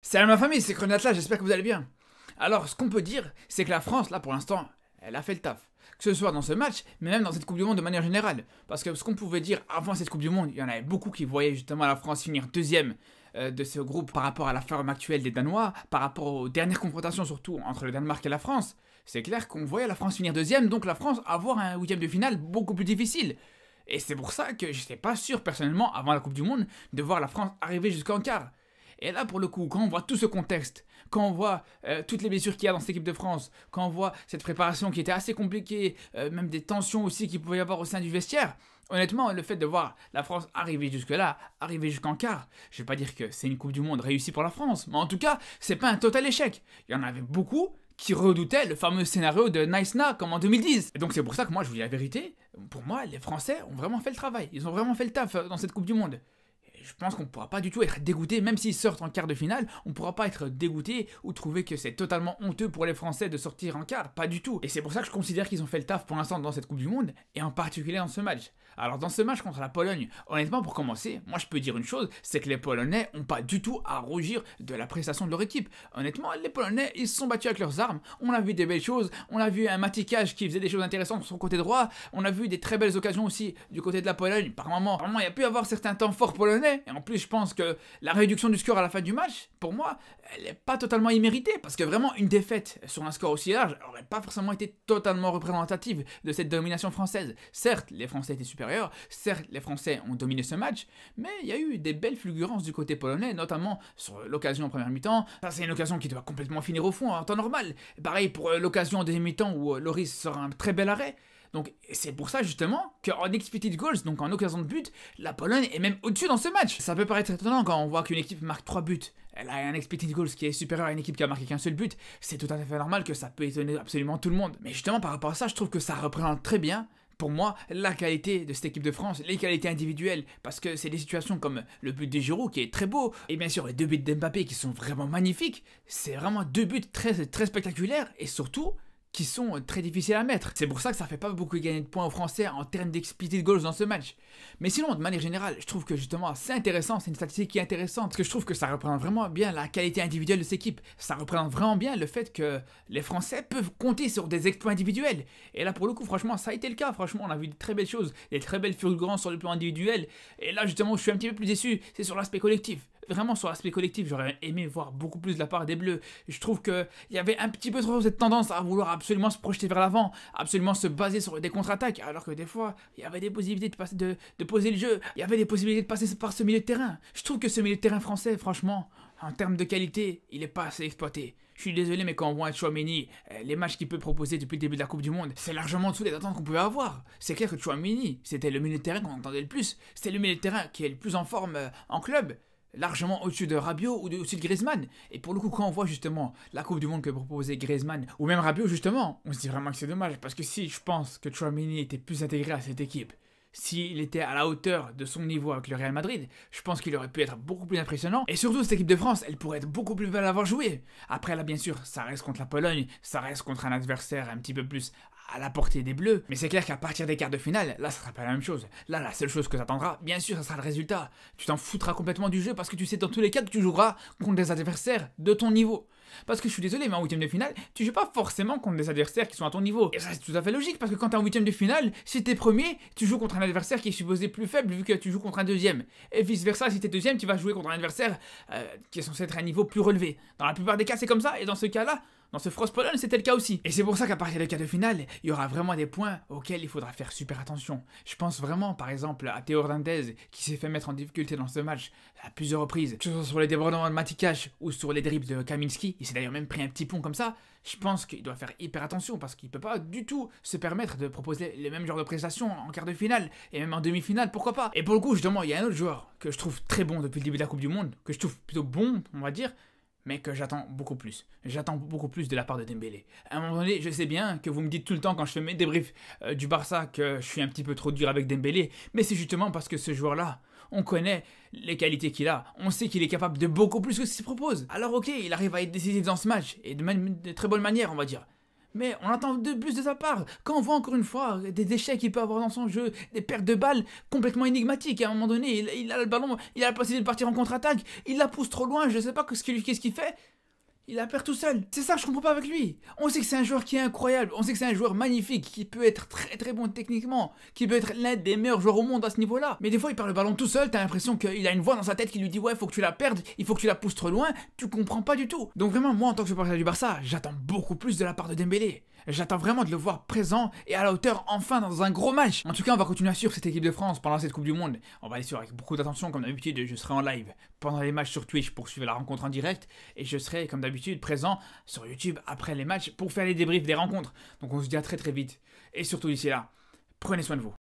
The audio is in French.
Salut ma famille, c'est Cronatla. j'espère que vous allez bien. Alors, ce qu'on peut dire, c'est que la France, là, pour l'instant, elle a fait le taf. Que ce soit dans ce match, mais même dans cette Coupe du Monde de manière générale. Parce que ce qu'on pouvait dire avant cette Coupe du Monde, il y en avait beaucoup qui voyaient justement la France finir deuxième euh, de ce groupe par rapport à la forme actuelle des Danois, par rapport aux dernières confrontations surtout entre le Danemark et la France. C'est clair qu'on voyait la France finir deuxième, donc la France avoir un huitième de finale beaucoup plus difficile. Et c'est pour ça que je n'étais pas sûr personnellement, avant la Coupe du Monde, de voir la France arriver jusqu'en quart. Et là, pour le coup, quand on voit tout ce contexte, quand on voit euh, toutes les blessures qu'il y a dans cette équipe de France, quand on voit cette préparation qui était assez compliquée, euh, même des tensions aussi qu'il pouvait y avoir au sein du vestiaire, honnêtement, le fait de voir la France arriver jusque-là, arriver jusqu'en quart, je vais pas dire que c'est une Coupe du Monde réussie pour la France, mais en tout cas, c'est pas un total échec. Il y en avait beaucoup qui redoutaient le fameux scénario de Nice comme en 2010. Et donc c'est pour ça que moi je vous dis la vérité, pour moi les Français ont vraiment fait le travail, ils ont vraiment fait le taf euh, dans cette Coupe du Monde je pense qu'on ne pourra pas du tout être dégoûté, même s'ils sortent en quart de finale, on ne pourra pas être dégoûté ou trouver que c'est totalement honteux pour les Français de sortir en quart, pas du tout. Et c'est pour ça que je considère qu'ils ont fait le taf pour l'instant dans cette Coupe du Monde, et en particulier dans ce match. Alors dans ce match contre la Pologne, honnêtement pour commencer, moi je peux dire une chose, c'est que les Polonais n'ont pas du tout à rougir de la prestation de leur équipe. Honnêtement, les Polonais, ils se sont battus avec leurs armes, on a vu des belles choses, on a vu un matiquage qui faisait des choses intéressantes sur son côté droit, on a vu des très belles occasions aussi du côté de la Pologne, par moment, vraiment il y a pu avoir certains temps forts polonais, et en plus, je pense que la réduction du score à la fin du match, pour moi, elle n'est pas totalement imméritée. Parce que vraiment, une défaite sur un score aussi large n'aurait pas forcément été totalement représentative de cette domination française. Certes, les Français étaient supérieurs, certes, les Français ont dominé ce match, mais il y a eu des belles fulgurances du côté polonais, notamment sur l'occasion en première mi-temps. Ça, c'est une occasion qui doit complètement finir au fond en temps normal. Pareil pour euh, l'occasion en deuxième mi-temps où euh, Loris sera un très bel arrêt. Donc c'est pour ça justement qu'en expected goals, donc en occasion de but, la Pologne est même au-dessus dans ce match. Ça peut paraître étonnant quand on voit qu'une équipe marque 3 buts. Elle a un expected goals qui est supérieur à une équipe qui a marqué qu'un seul but. C'est tout à fait normal que ça peut étonner absolument tout le monde. Mais justement par rapport à ça, je trouve que ça représente très bien pour moi la qualité de cette équipe de France, les qualités individuelles, parce que c'est des situations comme le but de Giroud qui est très beau, et bien sûr les deux buts d'Mbappé qui sont vraiment magnifiques. C'est vraiment deux buts très, très spectaculaires, et surtout, qui sont euh, très difficiles à mettre. C'est pour ça que ça fait pas beaucoup gagner de points aux Français en termes d'explicit goals dans ce match. Mais sinon, de manière générale, je trouve que justement, c'est intéressant, c'est une statistique qui est intéressante, parce que je trouve que ça représente vraiment bien la qualité individuelle de cette équipe. Ça représente vraiment bien le fait que les Français peuvent compter sur des exploits individuels. Et là, pour le coup, franchement, ça a été le cas. Franchement, on a vu de très belles choses, des très belles fulgurances sur le plan individuel. Et là, justement, je suis un petit peu plus déçu, c'est sur l'aspect collectif vraiment sur l'aspect collectif, j'aurais aimé voir beaucoup plus de la part des Bleus. Je trouve qu'il y avait un petit peu trop cette tendance à vouloir absolument se projeter vers l'avant, absolument se baser sur des contre-attaques, alors que des fois, il y avait des possibilités de, de, poser le jeu, il y avait des possibilités de passer par ce milieu de terrain. Je trouve que ce milieu de terrain français, franchement, en termes de qualité, il n'est pas assez exploité. Je suis désolé, mais quand on voit Chouamini, euh, les matchs qu'il peut proposer depuis le début de la Coupe du Monde, c'est largement en dessous des attentes qu'on pouvait avoir. C'est clair que Chouamini, c'était le milieu de terrain qu'on entendait le plus. C'est le milieu de terrain qui est le plus en forme euh, en club largement au-dessus de Rabiot ou au-dessus de Griezmann. Et pour le coup, quand on voit justement la Coupe du Monde que proposait Griezmann ou même Rabiot justement, on se dit vraiment que c'est dommage parce que si je pense que Chouamini était plus intégré à cette équipe s'il était à la hauteur de son niveau avec le Real Madrid, je pense qu'il aurait pu être beaucoup plus impressionnant. Et surtout, cette équipe de France, elle pourrait être beaucoup plus belle à avoir joué. Après, là, bien sûr, ça reste contre la Pologne, ça reste contre un adversaire un petit peu plus à la portée des Bleus. Mais c'est clair qu'à partir des quarts de finale, là, ça sera pas la même chose. Là, la seule chose que t'attendras, bien sûr, ça sera le résultat. Tu t'en foutras complètement du jeu parce que tu sais dans tous les cas que tu joueras contre des adversaires de ton niveau. Parce que je suis désolé, mais en huitième de finale, tu joues pas forcément contre des adversaires qui sont à ton niveau. Et ça, c'est tout à fait logique, parce que quand t'es en huitième de finale, si t'es premier, tu joues contre un adversaire qui est supposé plus faible vu que tu joues contre un deuxième. Et vice versa, si t'es deuxième, tu vas jouer contre un adversaire euh, qui est censé être à un niveau plus relevé. Dans la plupart des cas, c'est comme ça, et dans ce cas-là, dans ce Frostpollen, c'était le cas aussi. Et c'est pour ça qu'à partir des quarts de finale, il y aura vraiment des points auxquels il faudra faire super attention. Je pense vraiment, par exemple, à Théo Hernandez, qui s'est fait mettre en difficulté dans ce match à plusieurs reprises, que ce soit sur les débordements de Matikash ou sur les dribbles de Kaminski. Il s'est d'ailleurs même pris un petit pont comme ça. Je pense qu'il doit faire hyper attention parce qu'il peut pas du tout se permettre de proposer le même genre de prestations en quart de finale et même en demi-finale, pourquoi pas. Et pour le coup, justement, il y a un autre joueur que je trouve très bon depuis le début de la Coupe du Monde, que je trouve plutôt bon, on va dire, mais que j'attends beaucoup plus. J'attends beaucoup plus de la part de Dembélé. À un moment donné, je sais bien que vous me dites tout le temps quand je fais mes débriefs euh, du Barça que je suis un petit peu trop dur avec Dembélé, mais c'est justement parce que ce joueur-là, on connaît les qualités qu'il a, on sait qu'il est capable de beaucoup plus que ce qu'il propose. Alors ok, il arrive à être décisif dans ce match, et de très bonne manière, on va dire. Mais on attend de plus de sa part. Quand on voit encore une fois des échecs qu'il peut avoir dans son jeu, des pertes de balles complètement énigmatiques, à un moment donné, il, a le ballon, il a la possibilité de partir en contre-attaque, il la pousse trop loin, je sais pas qu'est-ce qu'il fait il la perd tout seul. C'est ça, je comprends pas avec lui. On sait que c'est un joueur qui est incroyable, on sait que c'est un joueur magnifique, qui peut être très très bon techniquement, qui peut être l'un des meilleurs joueurs au monde à ce niveau-là. Mais des fois, il perd le ballon tout seul, t'as l'impression qu'il a une voix dans sa tête qui lui dit ouais, faut que tu la perdes, il faut que tu la pousses trop loin, tu comprends pas du tout. Donc vraiment, moi en tant que supporter du Barça, j'attends beaucoup plus de la part de Dembélé. J'attends vraiment de le voir présent et à la hauteur enfin dans un gros match. En tout cas, on va continuer à suivre cette équipe de France pendant cette Coupe du Monde. On va aller suivre avec beaucoup d'attention, comme d'habitude, je serai en live pendant les matchs sur Twitch pour suivre la rencontre en direct et je serai, comme d'habitude, présent sur YouTube après les matchs pour faire les débriefs des rencontres. Donc on se dit à très très vite. Et surtout d'ici là, prenez soin de vous.